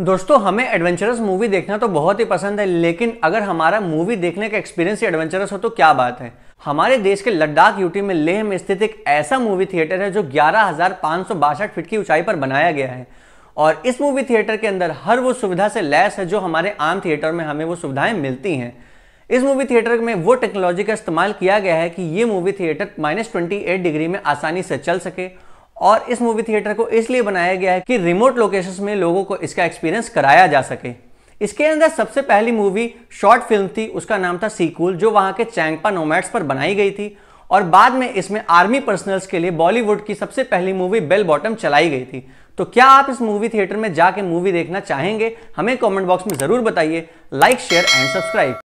दोस्तों हमें adventurous movie देखना तो बहुत ही पसंद है लेकिन अगर हमारा मूवी देखने का एक्सपीरियंस ही एडवेंचरस हो तो क्या बात है हमारे देश के लद्दाख यूटी में लेह में स्थित एक ऐसा मूवी थिएटर है जो ग्यारह फीट की ऊंचाई पर बनाया गया है और इस मूवी थिएटर के अंदर हर वो सुविधा से लैस है जो हमारे आम थिएटर में हमें वो सुविधाएं मिलती हैं इस मूवी थिएटर में वो टेक्नोलॉजी का इस्तेमाल किया गया है कि ये मूवी थिएटर माइनस डिग्री में आसानी से चल सके और इस मूवी थिएटर को इसलिए बनाया गया है कि रिमोट लोकेशंस में लोगों को इसका एक्सपीरियंस कराया जा सके इसके अंदर सबसे पहली मूवी शॉर्ट फिल्म थी उसका नाम था सीकूल जो वहाँ के चैंगपा नोमैट्स पर बनाई गई थी और बाद में इसमें आर्मी पर्सनल्स के लिए बॉलीवुड की सबसे पहली मूवी बेल बॉटम चलाई गई थी तो क्या आप इस मूवी थिएटर में जाके मूवी देखना चाहेंगे हमें कमेंट बॉक्स में जरूर बताइए लाइक शेयर एंड सब्सक्राइब